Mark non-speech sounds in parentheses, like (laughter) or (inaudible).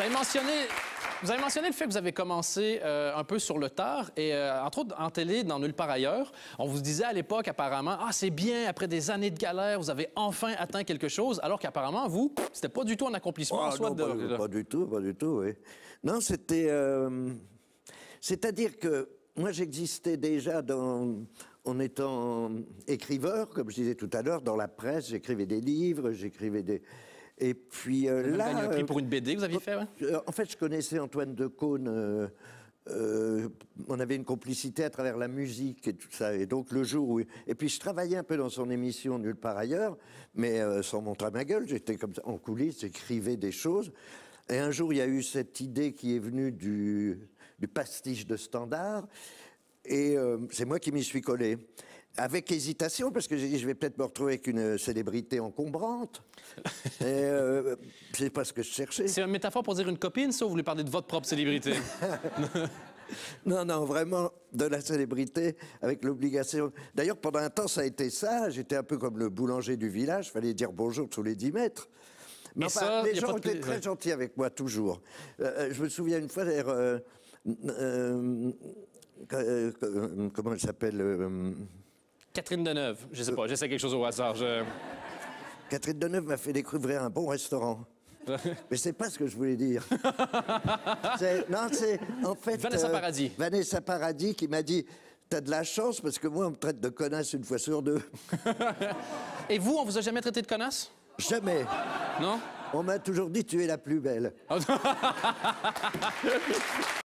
Vous avez mentionné vous avez mentionné le fait que vous avez commencé euh, un peu sur le tard et euh, entre autres en télé, dans Nulle part ailleurs. On vous disait à l'époque apparemment Ah, c'est bien, après des années de galère, vous avez enfin atteint quelque chose, alors qu'apparemment, vous, c'était pas du tout un accomplissement ah, de... pas, du tout, pas du tout, oui. Non, c'était. Euh, c'est-à-dire que moi, j'existais déjà en étant écriveur, comme je disais tout à l'heure, dans la presse, j'écrivais des livres, j'écrivais des. Et puis euh, là. pour une BD que vous aviez euh, fait euh, En fait, je connaissais Antoine Decaune. on avait une complicité à travers la musique et tout ça. Et donc le jour où... Et puis je travaillais un peu dans son émission Nulle part ailleurs, mais sans montrer ma gueule, j'étais comme ça en coulisses, j'écrivais des choses. Et un jour, il y a eu cette idée qui est venue du, du pastiche de standard, et c'est moi qui m'y suis collé avec hésitation, parce que j'ai dit, je vais peut-être me retrouver avec une célébrité encombrante. (laughs) Et euh, c'est pas ce que je cherchais. C'est une métaphore pour dire une copine, ça, ou vous voulez parler de votre propre célébrité? (laughs) non, non, vraiment de la célébrité avec l'obligation. D'ailleurs, pendant un temps, ça a été ça. J'étais un peu comme le boulanger du village. Fallait dire bonjour tous les 10 mètres. Mais ça, les gens étaient très gentils avec moi toujours. Euh, euh, je me souviens une fois d'ailleurs. comment elle s'appelle Catherine Deneuve. Je sais pas, j'essaie quelque chose au hasard. Catherine Deneuve m'a fait découvrir un bon restaurant. (laughs) Mais c'est pas ce que je voulais dire. non, c'est en fait. Vanessa euh, Paradis. Vanessa Paradis qui m'a dit T'as de la chance parce que moi, on me traite de connasse une fois sur deux. (laughs) Et vous, on vous a jamais traité de connasse Jamais. Non On m'a toujours dit Tu es la plus belle. (laughs)